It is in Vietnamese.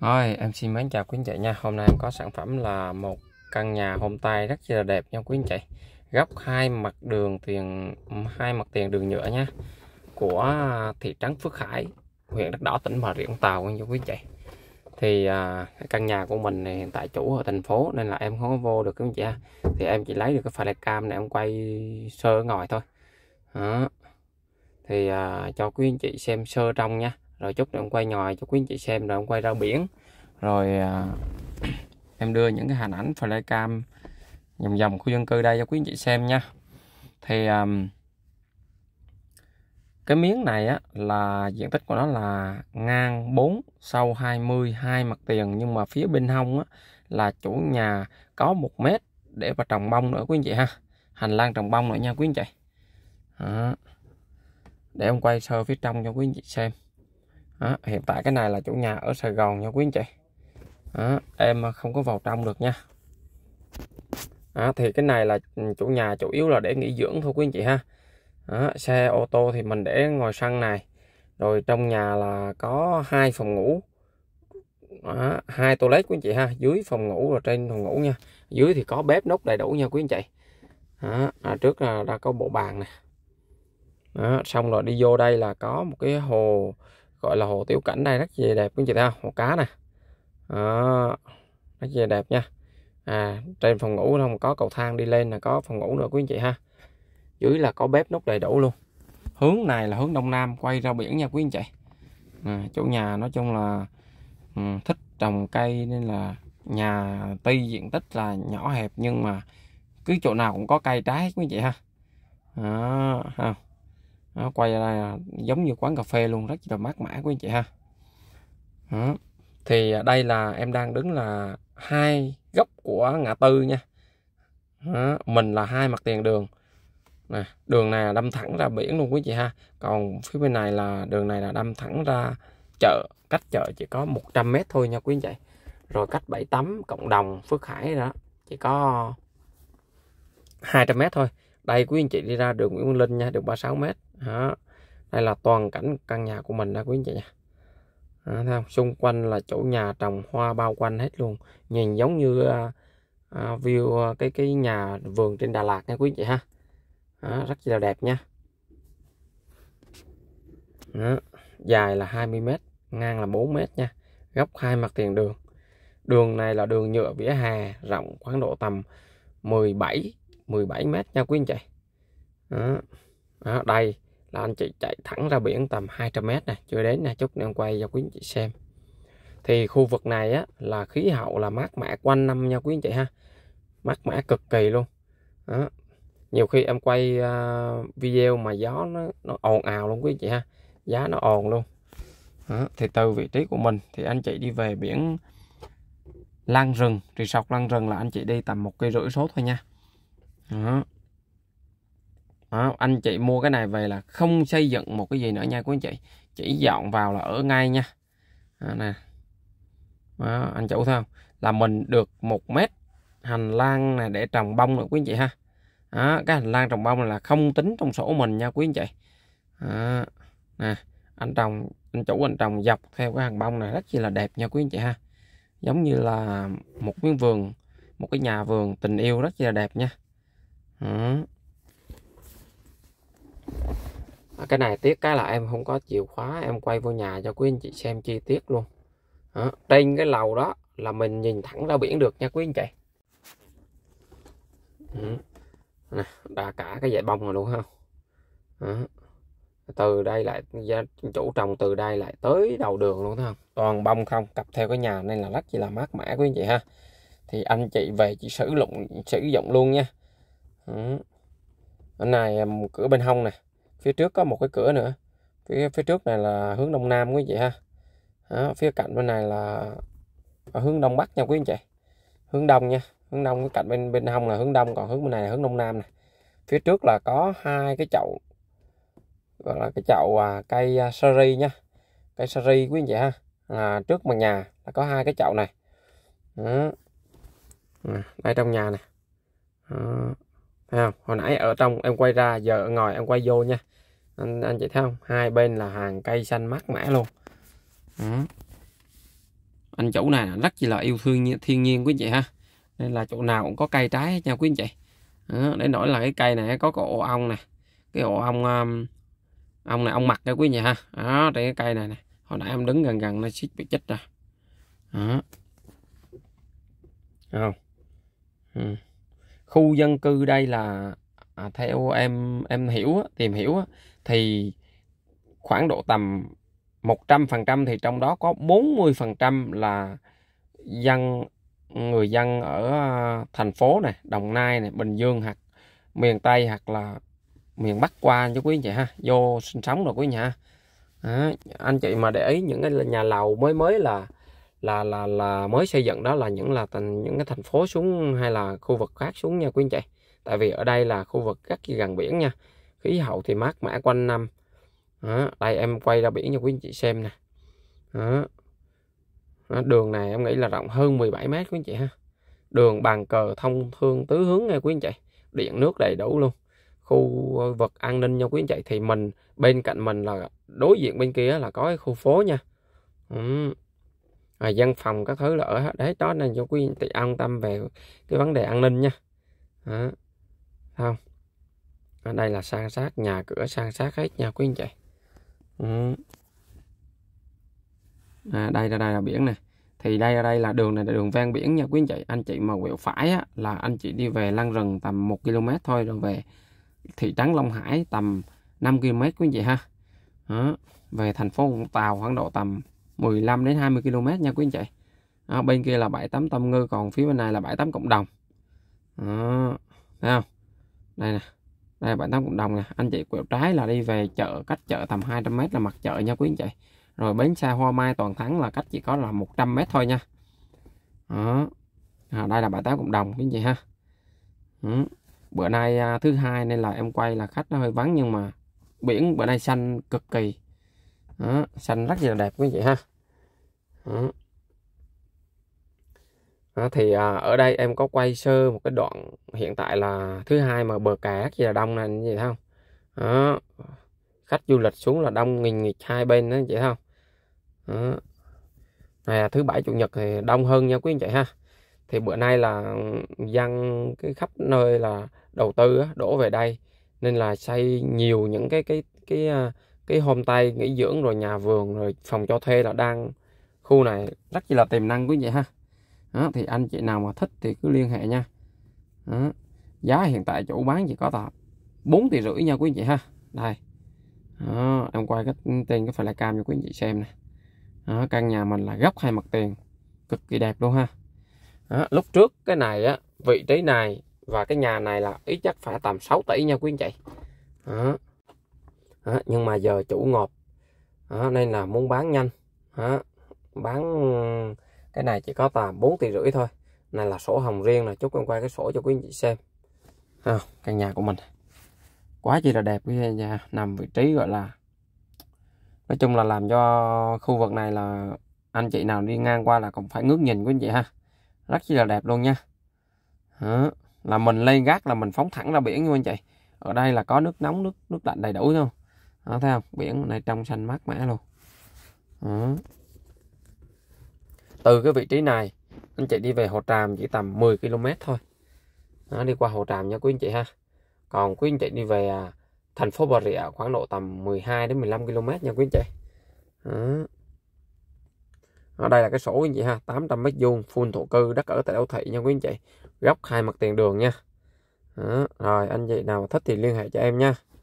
Rồi, em xin mến chào quý anh chị nha. Hôm nay em có sản phẩm là một căn nhà tay rất là đẹp nha quý anh chị. Góc hai mặt đường tiền hai mặt tiền đường nhựa nha. Của thị trấn Phước Hải, huyện Đất Đỏ, tỉnh Bà Rịa Vũng Tàu nha quý anh chị. Thì à, cái căn nhà của mình này hiện tại chủ ở thành phố nên là em không có vô được quý anh chị ha. Thì em chỉ lấy được cái cam này em quay sơ ở ngoài thôi. Đó. Thì à, cho quý anh chị xem sơ trong nha rồi chút em quay nhòi cho quý anh chị xem rồi em quay ra biển rồi à, em đưa những cái hình ảnh flycam vòng vòng khu dân cư đây cho quý anh chị xem nha thì à, cái miếng này á, là diện tích của nó là ngang 4 sâu 22 mặt tiền nhưng mà phía bên hông á, là chủ nhà có một mét để vào trồng bông nữa quý anh chị ha hành lang trồng bông nữa nha quý anh chị à, để em quay sơ phía trong cho quý anh chị xem đó, hiện tại cái này là chủ nhà ở Sài Gòn nha quý anh chị đó, em không có vào trong được nha đó, thì cái này là ừ, chủ nhà chủ yếu là để nghỉ dưỡng thôi quý anh chị ha đó, xe ô tô thì mình để ngồi xăng này rồi trong nhà là có hai phòng ngủ đó, hai toilet quý anh chị ha dưới phòng ngủ rồi trên phòng ngủ nha dưới thì có bếp nút đầy đủ nha quý anh chị đó, à, trước là đã có bộ bàn nè đó, xong rồi đi vô đây là có một cái hồ gọi là hồ tiểu cảnh đây rất dày đẹp quý vị thấy không hồ cá nè đó, rất dày đẹp nha à trên phòng ngủ không có cầu thang đi lên là có phòng ngủ nữa quý anh chị ha dưới là có bếp nút đầy đủ luôn hướng này là hướng đông nam quay ra biển nha quý anh chị à, chỗ nhà nói chung là ừ, thích trồng cây nên là nhà tuy diện tích là nhỏ hẹp nhưng mà cứ chỗ nào cũng có cây trái quý anh chị ha đó, không đó, quay ra à, giống như quán cà phê luôn rất là mát mẻ của anh chị ha đó. thì à, đây là em đang đứng là hai góc của ngã tư nha đó. mình là hai mặt tiền đường nè đường này đâm thẳng ra biển luôn quý chị ha còn phía bên này là đường này là đâm thẳng ra chợ cách chợ chỉ có 100 mét thôi nha quý anh chị rồi cách bảy tấm cộng đồng Phước Hải đó chỉ có 200 mét thôi đây quý anh chị đi ra đường Nguyễn Văn Linh nha đường 36 mét đó. đây là toàn cảnh căn nhà của mình đó quý anh chị nha đó, thấy không? xung quanh là chỗ nhà trồng hoa bao quanh hết luôn nhìn giống như uh, uh, view uh, cái cái nhà vườn trên Đà Lạt nha quý anh chị ha đó, rất là đẹp nha đó, dài là 20m ngang là 4m nha góc hai mặt tiền đường đường này là đường nhựa vỉa hè rộng khoảng độ tầm 17 17 mét nha quý anh chị đó. Đó, đây là anh chị chạy thẳng ra biển tầm 200m này chưa đến nè chút nữa em quay cho quý anh chị xem thì khu vực này á là khí hậu là mát mẻ quanh năm nha quý anh chị ha mát mẻ cực kỳ luôn đó. nhiều khi em quay uh, video mà gió nó nó ồn ào luôn quý anh chị ha giá nó ồn luôn đó. thì từ vị trí của mình thì anh chị đi về biển lan rừng resort lan rừng là anh chị đi tầm một cây rưỡi số thôi nha đó đó, anh chị mua cái này về là không xây dựng một cái gì nữa nha quý anh chị chỉ dọn vào là ở ngay nha đó, nè đó, anh chủ thấy không là mình được một mét hành lang này để trồng bông nữa quý anh chị ha đó, cái hành lang trồng bông này là không tính trong sổ mình nha quý anh chị đó, nè anh trồng anh chủ anh trồng dọc theo cái hàng bông này rất chi là đẹp nha quý anh chị ha giống như là một miếng vườn một cái nhà vườn tình yêu rất chi là đẹp nha đó. À, cái này tiếc cái là em không có chìa khóa em quay vô nhà cho quý anh chị xem chi tiết luôn đó. trên cái lầu đó là mình nhìn thẳng ra biển được nha quý anh chị ừ, đã cả cái dãy bông rồi đúng không từ đây lại chủ trồng từ đây lại tới đầu đường luôn thấy không toàn bông không cặp theo cái nhà nên là rất chỉ là mát mẻ quý anh chị ha thì anh chị về chỉ sử dụng sử dụng luôn nha ừ. ở này cửa bên hông này phía trước có một cái cửa nữa phía, phía trước này là hướng đông nam quý anh chị ha đó, phía cạnh bên này là ở hướng đông bắc nha quý anh chị hướng đông nha hướng đông cái cạnh bên bên hông là hướng đông còn hướng bên này là hướng đông nam này phía trước là có hai cái chậu gọi là cái chậu à, cây à, sari nha cây sari quý anh chị ha là trước mặt nhà là có hai cái chậu này đó. đây trong nhà này đó à, hồi nãy ở trong em quay ra giờ ngồi em quay vô nha anh anh chị thấy không hai bên là hàng cây xanh mát mẻ luôn à. anh chủ này rất là yêu thương thiên nhiên quý anh chị ha nên là chỗ nào cũng có cây trái nha quý anh chị à, để nổi là cái cây này có cái ổ ong nè cái ổ ong um, ong này ong mặt đấy quý anh ha đó thì cái cây này nè hồi nãy em đứng gần gần nó xích bị chết rồi đó không ừ khu dân cư đây là à, theo em em hiểu tìm hiểu thì khoảng độ tầm 100% thì trong đó có 40% là dân người dân ở à, thành phố này, Đồng Nai này, Bình Dương hoặc miền Tây hoặc là miền Bắc qua cho quý anh chị ha, vô sinh sống rồi quý anh chị ha. À, anh chị mà để ý những cái nhà lầu mới mới là là là là mới xây dựng đó là những là thành những cái thành phố xuống hay là khu vực khác xuống nha quý anh chị tại vì ở đây là khu vực rất gần biển nha khí hậu thì mát mẻ quanh năm đó, đây em quay ra biển cho quý anh chị xem nè đó. Đó, đường này em nghĩ là rộng hơn 17 mét quý anh chị ha đường bàn cờ thông thương tứ hướng nha quý anh chị điện nước đầy đủ luôn khu vực an ninh nha quý anh chị thì mình bên cạnh mình là đối diện bên kia là có cái khu phố nha ừ à, dân phòng các thứ là ở hết đấy đó nên cho quý anh chị an tâm về cái vấn đề an ninh nha đó. không ở đây là sang sát nhà cửa sang sát hết nha quý anh chị ừ. à, đây ra đây là biển này thì đây ở đây là đường này là đường ven biển nha quý anh chị anh chị mà quẹo phải á, là anh chị đi về lăng rừng tầm 1 km thôi rồi về thị trấn Long Hải tầm 5 km quý anh chị ha đó. về thành phố Vũng Tàu khoảng độ tầm 15 đến 20 km nha quý anh chị à, bên kia là bãi tắm Tâm Ngư còn phía bên này là bãi tắm cộng đồng à, thấy không đây nè đây là bãi tắm cộng đồng nè anh chị quẹo trái là đi về chợ cách chợ tầm 200m là mặt chợ nha quý anh chị rồi bến xe Hoa Mai toàn thắng là cách chỉ có là 100m thôi nha đó à, đây là bãi tắm cộng đồng quý anh chị ha ừ. bữa nay à, thứ hai nên là em quay là khách nó hơi vắng nhưng mà biển bữa nay xanh cực kỳ đó, xanh rất là đẹp quý vị ha đó. Đó, thì à, ở đây em có quay sơ một cái đoạn hiện tại là thứ hai mà bờ kè rất là đông này như vậy không đó. khách du lịch xuống là đông nghìn nghịch hai bên đó vậy không đó. này là thứ bảy chủ nhật thì đông hơn nha quý anh chị ha thì bữa nay là dân cái khắp nơi là đầu tư đổ về đây nên là xây nhiều những cái cái cái, cái à, cái hôm tay nghỉ dưỡng rồi nhà vườn rồi phòng cho thuê là đang khu này rất là tiềm năng quý vị ha đó, thì anh chị nào mà thích thì cứ liên hệ nha đó. giá hiện tại chủ bán chỉ có tầm 4 tỷ rưỡi nha quý vị ha đây đó, em quay cái tên cái phải là cam cho quý vị xem nè đó, căn nhà mình là góc hai mặt tiền cực kỳ đẹp luôn ha đó, lúc trước cái này á vị trí này và cái nhà này là ít chắc phải tầm 6 tỷ nha quý anh chị đó đó, nhưng mà giờ chủ ngọt đó, nên là muốn bán nhanh đó, bán cái này chỉ có tầm 4 tỷ rưỡi thôi này là sổ hồng riêng là chút em quay cái sổ cho quý anh chị xem à, căn nhà của mình quá chi là đẹp cái nhà nằm vị trí gọi là nói chung là làm cho khu vực này là anh chị nào đi ngang qua là cũng phải ngước nhìn quý anh chị ha rất chi là đẹp luôn nha đó. là mình lên gác là mình phóng thẳng ra biển như anh chị ở đây là có nước nóng nước nước lạnh đầy đủ không đó thấy không biển này trong xanh mát mẻ luôn đó. từ cái vị trí này anh chị đi về Hồ Tràm chỉ tầm 10 km thôi đó, đi qua Hồ Tràm nha quý anh chị ha còn quý anh chị đi về à, thành phố Bà Rịa khoảng độ tầm 12 đến 15 km nha quý anh chị đó. ở đây là cái sổ quý anh chị ha 800 mét vuông full thổ cư đất ở tại đô thị nha quý anh chị góc hai mặt tiền đường nha đó. rồi anh chị nào thích thì liên hệ cho em nha